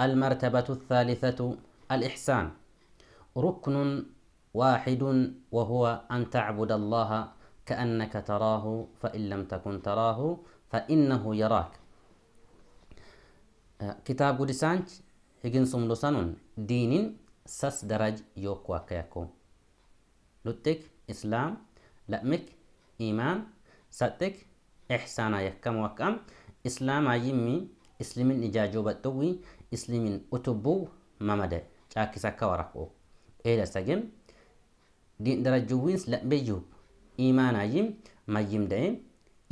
المرتبة الثالثة الإحسان ركن واحد وهو أن تعبد الله كأنك تراه فإن لم تكن تراه فإنه يراك آه، كتاب قدسانج هجن سملسانون دين سس درج يوك وكيكو لتك إسلام لأمك إيمان ستك إحسانا يكم وكم إسلام يمي islimiin ijaajoo baxxuwi islimiin utubbuu mamada caakisa akka waraqoo eela sagem diin darajuwins labbe yub imaana yim mayyim da'e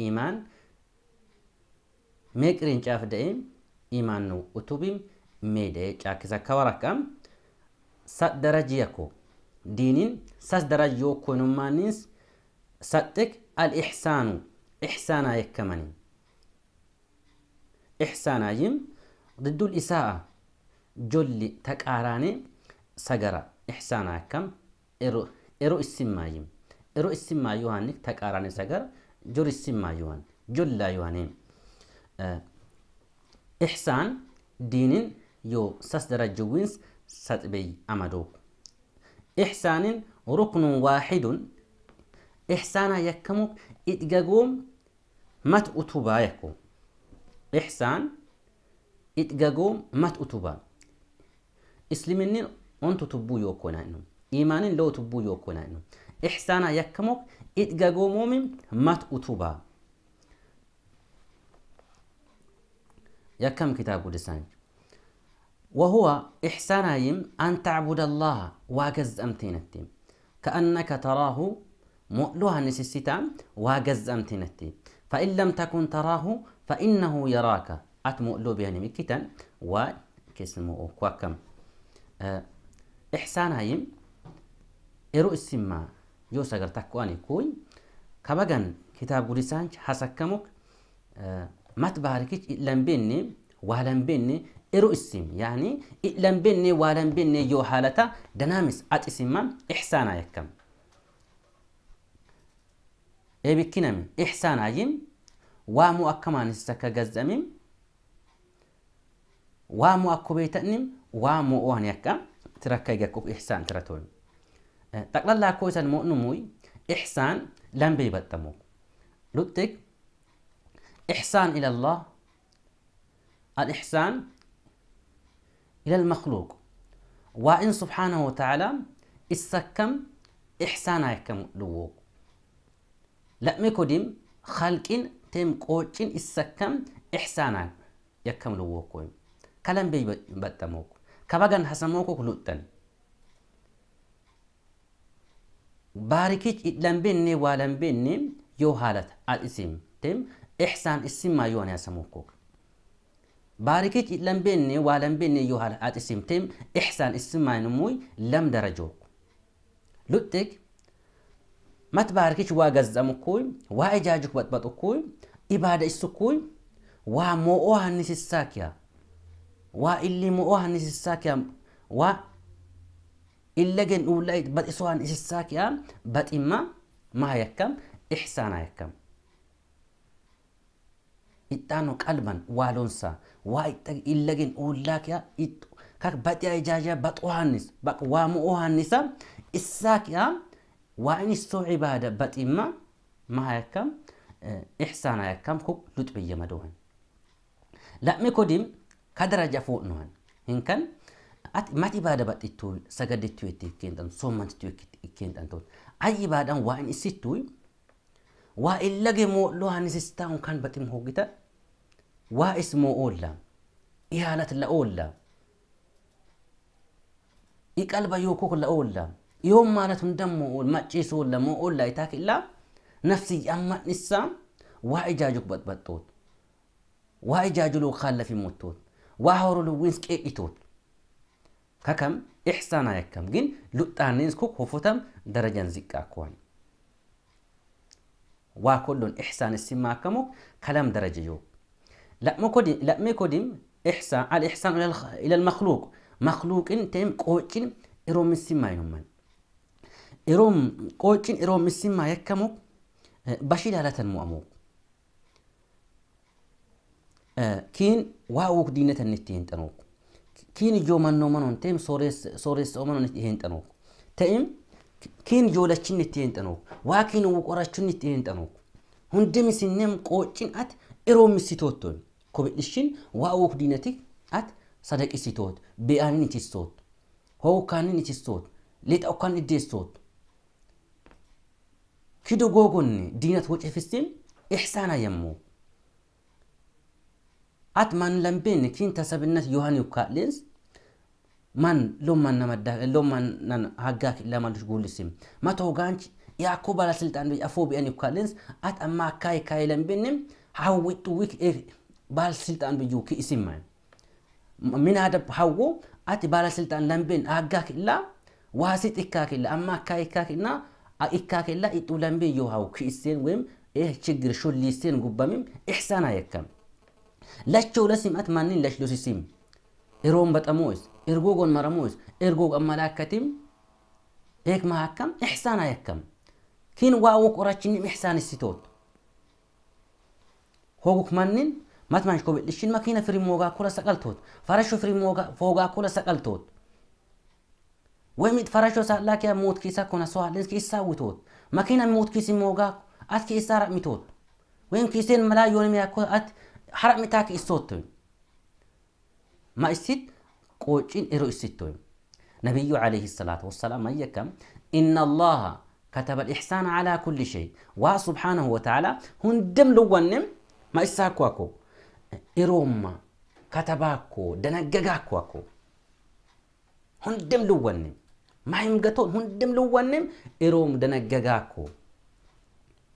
imaan mee qiriincaaf da'e imaan nu utubim mee da'e caakisa akka waraqam sat darajiyako diinin sas darajoo konummaaniis saxxiq al ihsaanu ihsaanaa yakkamanii Ixsaanayiim dudduul isaa ijoollee taaqaalaan sagara. Ixsaan akkam irru isticmaa yohaan taaqaalaan sagara. Ijoollee taaqaalaan Ixsaan diinin yoo sas daraarri saddee amadoo. Ixsaaniin ruknun waaxiduu. Ixsaan akkam itti gahuun mat- utubaa إحسان إتجاجوم ما أتوبا إسلمين أنتو تبوي يوكونا إنه إيمان لو تبوي يوكونا إنه إحسانا يكمك إتجاجوموم مات أتوبا يكم كتاب ودسان وهو إحسانا يم أن تعبد الله واجز أمتين التيم كأنك تراه مؤلها نسيستان واجز أمتين التيم فإن لم تكن تراه فإنه يراك أتمو لو بياني مكتن و كسمو كواكم أه إحسان هايم إرو السما يو سجر تكواني كوي كبغن كتاب قريسانج حسكمك أه ما تباركيش إلن بيني وهلن بيني إرو السم يعني إلن بيني وهلن بيني يو حالتا دنامس أت اسمم إحسان هايكم إيه بكنامي إحسان هايم وامو أكمان استكا قزميم وامو أكو وامو أوهن يكا تركا يكوب إحسان ترتون تقل الله كوسا مؤنموي إحسان لم بيبتمو لتك إحسان إلى الله الإحسان إلى المخلوق وإن سبحانه وتعالى إسكم إحسان يكم لوو لأمي كديم خلق qocin isakkan ixsaanan yakkam luvokoon kalaan kabagan kabaqan hasa mokok luttann baarikichii lambeen wa lambeen yuuhaladhaa al-isim ixsaan isimman yuuhan hasa mokok baarikichii lambeen wa lambeen yuuhaladhaa al-isim ixsaan isimman muy lam darajoon. ما مات باركيش واجز أمكوي واجاجك بتبتكوي عباده السكوي وا ومؤوها النس الساكية وإلي مؤوها هنس الساكيا وا إلا جن أولاي بد إسوها النس الساكية بد إما ما يكم إحسان يكم إتانو قلبا والونسا وإتاق إلا جن أولاكيا كاك بد يا إجاجا بد أوها النس بق ومؤوها النسا الساكية ዋኢንስቶ ዒባደ በጢማ ማሃያካም ኢሕሳን አያካም ኩብ ሉጥ ብየ መደወን ለሚ ኮዲም ከደረጃ ፎቅ ነዋን hinkan at mat ibada batitul sagadittu ittikentan sommantitu ittikentan tot ay ibadan wa in isittu wa illage mo lo hanisistan kan batim hogita wa ismo olla ihanat la olla iqalba yoko la olla يوم مالتهم دمو والماتشيس ولا مو ولا يتاك إلا نفسي أما نسا واجاجك بتبطوت واجاجلو خال في موتوت واهورو لوينس كيتوت إيه ككم إحسانا يكم جن لطانينس كوك هفتم درجة زكا كوان وكل إحسان السما كمو كلام درجة يو لا مكودم لا مكودم إحسان الإحسان إلى المخلوق مخلوق إن تيم قوتين إروم السما ينمن إروم قوتشين iroom qoocin iroomissimmaa yakkamu bashi laalatan mu'amu kiin waa wuuk diinatan itti hin xanuuk kiin ijoomannoo manoon ta'im sooreessa manoon itti hin xanuuk ta'im kiin ijoolachin itti hin xanuuk waa kiin wuuk qorachun itti hin xanuuk hundum isinneem qoocin at iroomisitoottoon kobidhishin waa wuuk diinati at sadaqisitoot be'aanin itissoot hookkaanin itissoot lixa okkaan iddeessoot kidogoogonni diinat wacifistiin ihsaana yemmuu at man lambeen kinta sabinnas yohan yukkaadheens man lomman namadda lomman nan haggaa lamalus guullisim matoo gaanchi yaakko bala silxaan biyya afoo bi'an yukkaadheens at amma akkaayi kaayi lambeennem hawwixxu wik baal silxaan biyyuu ki isimma minaada hawwo ati baala silxaan lambeen haggaa killa waasi xikkaa killa amma akkaayi kkaa killa ኢካኬላ ኢጡለምቤ ዮሃው ክእሴን ወይም ይህ ችግር ሹሊሴን ጉባሚም ኢሕሳን አየከም ለቸው ለሲምአት ማንን ለሽሉሲሲም እሮም በጠሞስ ኢርጎ ጎንመረሞስ እርጎ ቀመላከቲም ኤክ ማሃከም ኢሕሳን አየከም ኪን ዋው ቆራችንም ኢሕሳን ሲቶት ሆጉክ ማንን ማትማንሽ ኮብልሽን መኪነ ፍሪሞጋ ኩለ ሰቀልቶት ፈረሾ ፍሪሞጋ ፎጋ ኩለ ሰቀልቶት فرشو سالك يا موت كيسا كنا سوال لنس كيسا وتوت ما موت كيسي موغا أت كيسا رأ ميتوت وين كيسين ملا يوني مياكو أت حرق متاك إستوت ما إستيت قوشين إرو إستيت نبي عليه الصلاة والسلام أيكم إن الله كتب الإحسان على كل شيء وسبحانه وتعالى هندم لونم ما أكو إروما كتباكو دنققاكواكو هندم لونم ማይምገቶን ሁንድም ልወንም ኢሮም ደነገጋኮ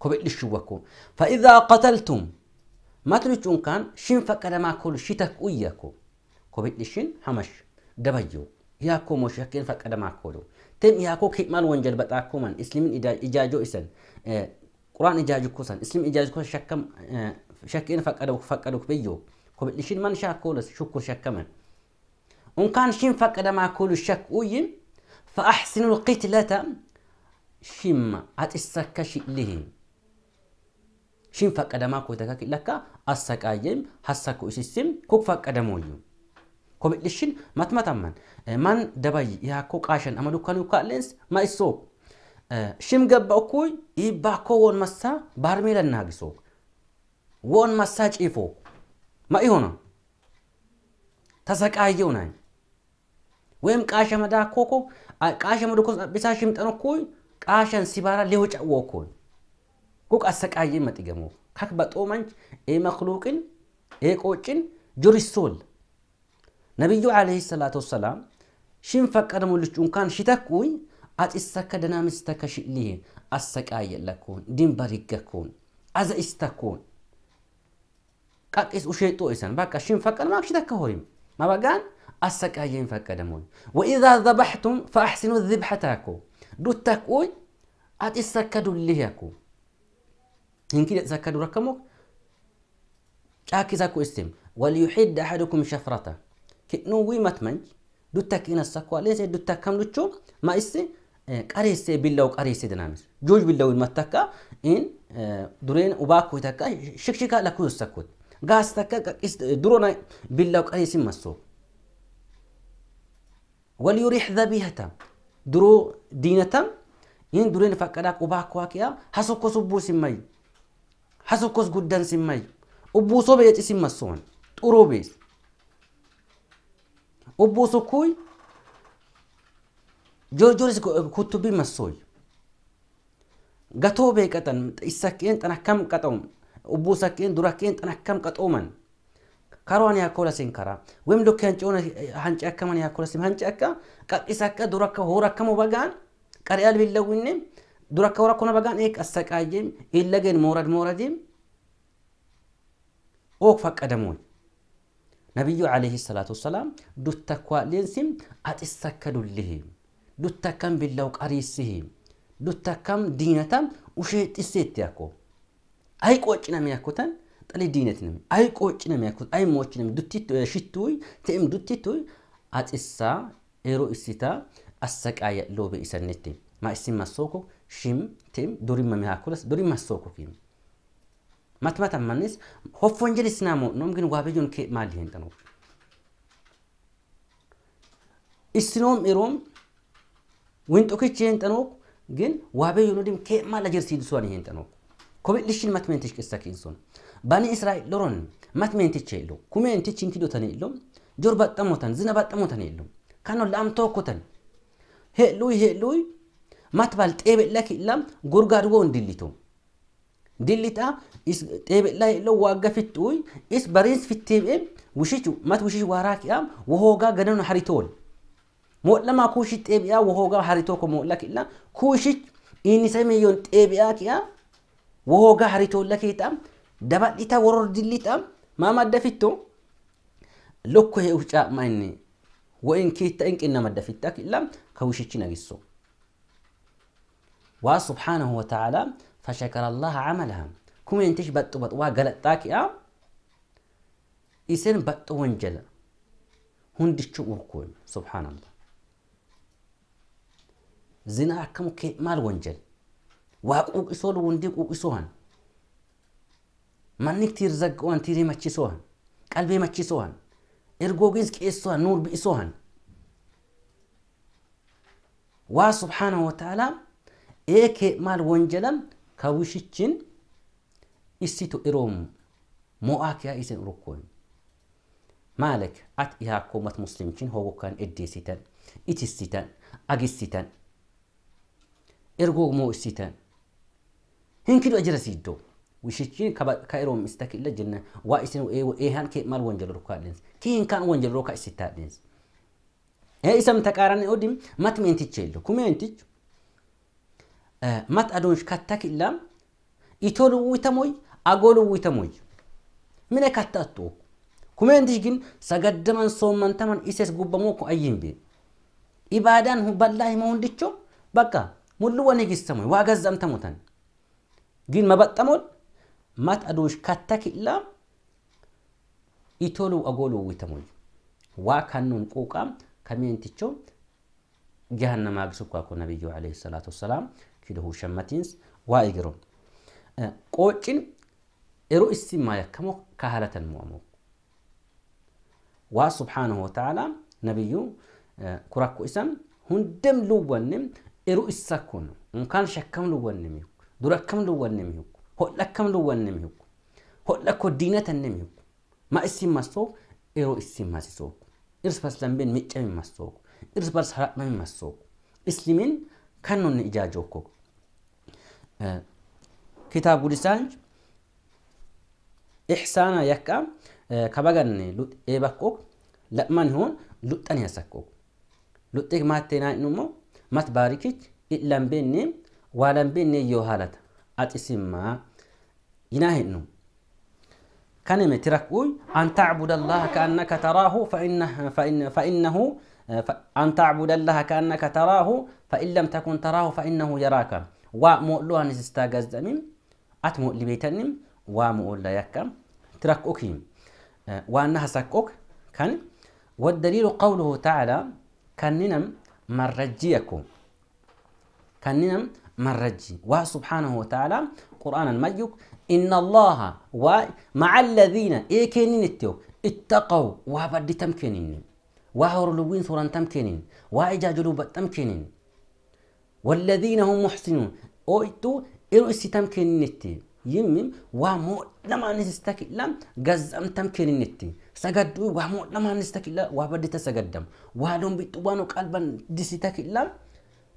ኮበልሽወኮ ፈኢዛ ቀተልቱም ማትልቹን ካን ሽን ፈቀደማ ኮል ሽተክ ኡየኮ ኮበልሽን ሐመሽ ደበዮ مشاكل فكر ما كلو تم ياكو كيمان من بتاكومن إجا اجاجو اسن قران اجاجو كوسن إسلام اجاجو كوسن شكم شكين فقدو فقدو بيو كوبلشين من شاكولس شكر شكمن ان كان شين فكر ما كل شك وين ፈአሕሲኑ ልቅትለተ ሽም አጢሰከ ሽልህ ሽን ፈቀደማ ኮተካ ለካ አሰቃየም ሀሳኮ ኢሲስም ኩክ ፈቀደሞዩ ኮሚድሽን ማትማታማን ማን ደባይ ያኮ ቃሸን አመዱ ካኑ ካሌንስ ማይሶ ሽም ገባ እኩይ ይባኮ ወን መሳ ባርሜ ለናግሶ ወን መሳ ጪፎ ማይሆና ተሰቃየው ናይ ወይም ቃሸ መዳ ኮኮ ቃሸ መዶ ኮስ ቢሳ ሽምጠኖ ኮይ ቃሸን ሲባራ ሊወጫወ ኮይ ጉቅ አሰቃየ መጥገሙ ካክ በጦመንች ኤ መክሉቅን ኤ ቆጭን ጆሪሶል ነቢዩ ዓለይሂ ሰላቱ ወሰላም ሽን ፈቀደሙልች እንኳን ሽተኩኝ አጢሰከ ደናምስተከ ሽእልህ አሰቃየለኩን አዘ አዘኢስተኩን ቃቂስ ውሸጦ ኢሰን በቃ ሽን ፈቀድ ማክሽተከ ሆይም ማበጋን አሰቃየኝ ፈቀደሞን ወኢዛ ዘበሕቱም ፈአሕሲኑ ዝብሐታኩ ዱተቁይ አጢሰከዱልህያኩ hinki ሰከዱ ረከሞ ጫኪዛኩ እስቲም ወልዩሒድ አሐድኩም ሸፍረተ ኪዕኑ ዊ መትመንጅ ዱተክ ኢነሰኩ አሌሴ ዱተክ ከምልቹ ማእሲ ቀሬሴ ቢለው ቀሬሴ ድናምስ ጆጅ ቢለው መተካ ኢን ዱሬን ኡባኩ ተካ ሽክሽካ ለኩ ሰኩት ጋስተከ ዱሮና ቢለው ቀሬሲ መሶ وليريح ذبيحة درو دينة ين درين فكراك وباك واكيا حسوكو سبو سمي حسوكو سجدان سمي أبو بيت يتسم مسون تروبيس أبو كوي جور جورس كتبي مسوي قطو بيكتن اسكين أنا كتوم قطوم أبو ساكين دراكين أنا كم karoon yaakkoola siin karaa wem dokke hancuuna hanci akkaman yaakkoola siin hanci akka qaqqis akka dur akka hoor akkama bagaan qaree albillawinne dur akka hoor akkuna bagaan eek assaqaayyeem illageen moorad mooradeem oog faqqadamuun nabiyyu alayhi salaatu wasalaam duttakkwaaleensim axissakka dullihi duttakkam billaw qariissihi duttakkam diinatam ushee xisseetti yakko ay qociname yakkotan ጠልዲነትንም አይቆጭንም ያኩት አይሞችንም ዱቲት ሽቱይ ተም ዱቲቱይ አጽሳ ኤሮ እሲታ አሰቃየ ሎቤ ኢሰነት ማእሲም ማሶኮ ሽም ቴም ዱሪ ሚሃኩለስ ዱሪ ማሶኮ ፊም ማትማት አማንስ ሆፍ ወንጀል ስናሞ ኖም ግን ዋበጆን ኬ ማል ይሄን ጠኖ እስኖም ኢሮም ዊንጦክች ይሄን ጠኖ ግን ዋበዮ ኖዲም ኬ ማል አጀር ሲድሷን ይሄን ጠኖ ኮቤ ልሽን ማትመንትሽ ቅሳ ኬንሶን ባኒ እስራኤል ዶሮን ማት ሜንቲቼ የለው ኩሜንቲች እንኪዶተን የለው ጆር ባጠሞተን ዝነ ባጠሞተን የለው ካኖ ለአምቶ ኮተን ሄሉይ ሄሉይ ማት ባል ጤቤላ ኪላም ጎርጋድጎ እንድሊቶ ድሊጣ ጤቤላ የለው ዋጋ ፍጡይ ኢስ በሬንስ ፍቴቤ ውሽች ማት ውሽች ዋራኪያም ወሆጋ ገነኑ ሐሪቶል ሞለማ ኩሽ ጤቢያ ወሆጋ ሐሪቶ ኮሞላ ኪላ ኩሽች ኢኒሰሜዮን ጤቢያ ኪያ ወሆጋ ሐሪቶላ ኪጣም dabaadhitaa warordilliidhaan maa madda fittoo lokkoo he'uuf caammaa inni wa'in kiitta in qinna madda fittaa killaan kawushichi nagisso. waa subhaanahu wa ta'aalaa fashakara allaha camalaha kumeentish baxxu baxxu waa galaxxaa ki'aa isin baxxu wanjala hundichu urkuun subhaanallah zinaa akkamu kee maal wanjal waa quuqisoo dhugundi quuqisoo hana Manni tiir zaqqoon tiirii machisoohan. Qalbii machisoohan. Ergoogis qeessoohan nuur bi'isoohan. Waa subhaanahu wa ta'aalaa eekee maal wonjalam kawishichin isitu iroomu mo'aa kiyaa isin urukkoon. Maalek at ihaa koomat muslimchin hogokkaan eddeessitan, itissitan, agissitan, ergoog moo issitan. Hinkidu ajira siiddoo. wishichi kairom istakilla jenna wa isin ehan ke mal wanjal rukkaalins kiin kan wanjal roka isittaadins e isam taqaaran odim mat mentichelo kumentich mat adonch kattakillam itolu witamoy agolu witamoy mine kattattu kumentish gin sagaddaman sommantaman ises gubbamo ko ayyimbe ibadan hu ballahi mahundicho bakka mullu wani gistamoy wa gazzamtamutan gin mabaxxamoon مات أدوش كتك إلا إتولو أقولو ويتموي وكانون قوقام كمين تيشو جهنم أقسوك أكو نبي عليه الصلاة والسلام كده شمتينس وإقرون أه، قوتين إرو استماع كمو كهلة مؤمو وسبحانه وتعالى نبي أه، كراكو إسم هندم لوانم إرو إساكون إن كان شكم لوانم دور كم لوانم يو hodha akkam luwwan nami hiiku hodha koddinatan nami hiiku ma isin massooku yeroo isin masisooku irs bas dambeen miccami massooku irs bas haradhami massooku islimiin kan nunni ijaajookko kitaabu lisaanj ihsaana yakka kabaganne eebakko la'man hoon luxxani hasakko luxxeek maattee naa innummoo mat baarikichi idhlan beenne waalan beenne yoo haalata axisimmaa يناهنو كان مترك أوي أن تعبد الله كأنك تراه فإن فإن فإنه أن تعبد الله كأنك تراه فإن لم تكن تراه فإنه يراك ومؤلوها نستاجز دمين أتمؤ لبيتنم ومؤل يكم ترك أكيم آه، وأنها سكوك كان والدليل قوله تعالى كننم مرجيكم كننم مرجي وسبحانه وتعالى قرآن المجيك إن الله مع الذين إيكينين التو اتقوا وابد تمكنين وهرلوين ثورا تمكنين وإجا جلوب تمكنين والذين هم محسنون أويتو إرؤسي إسي تمكنين التي يمم ومو لما نستكي لم قزم تمكنين التي سجدوا ومو لما نستكي لا وابد تسجدم وهلهم بتوانو قلبا دستكي لم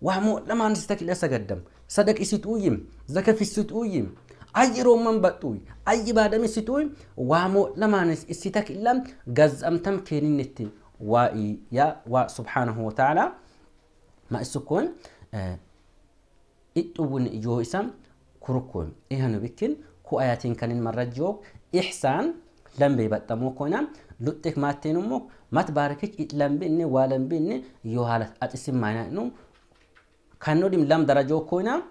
waamoo lamaan sita kila sagaddam sadaqisituuyim zakafisituuyim ayyi roomman badhuuy ayyi baadamisituuy waamoo lamaanis sita kila gazamtam keeninnitti waa'ii yaa waa subhaanahu wataalaa ma isukkoon idhuwun ijoo isam kurukkoon ihanu bikkin ku ayaatiin kanin marrajjook ihsaan lambee baxxamoo koonaa luxxik maatteen immoo mat baarakichi lambi waa lambi yoo haalat axisin maanaa kannodim lam darajoo koyna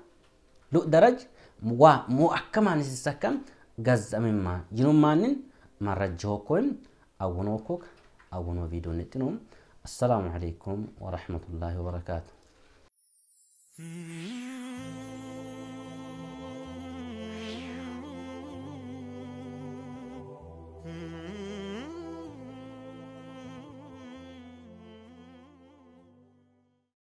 lu daraj wa mo akkaman sisakam gazzamimma jinummanin marajoo koyn awunoo kok awunoo viidoon ixinum assalaamu calaykum waraxmatullaahi wabarakaatu hmm.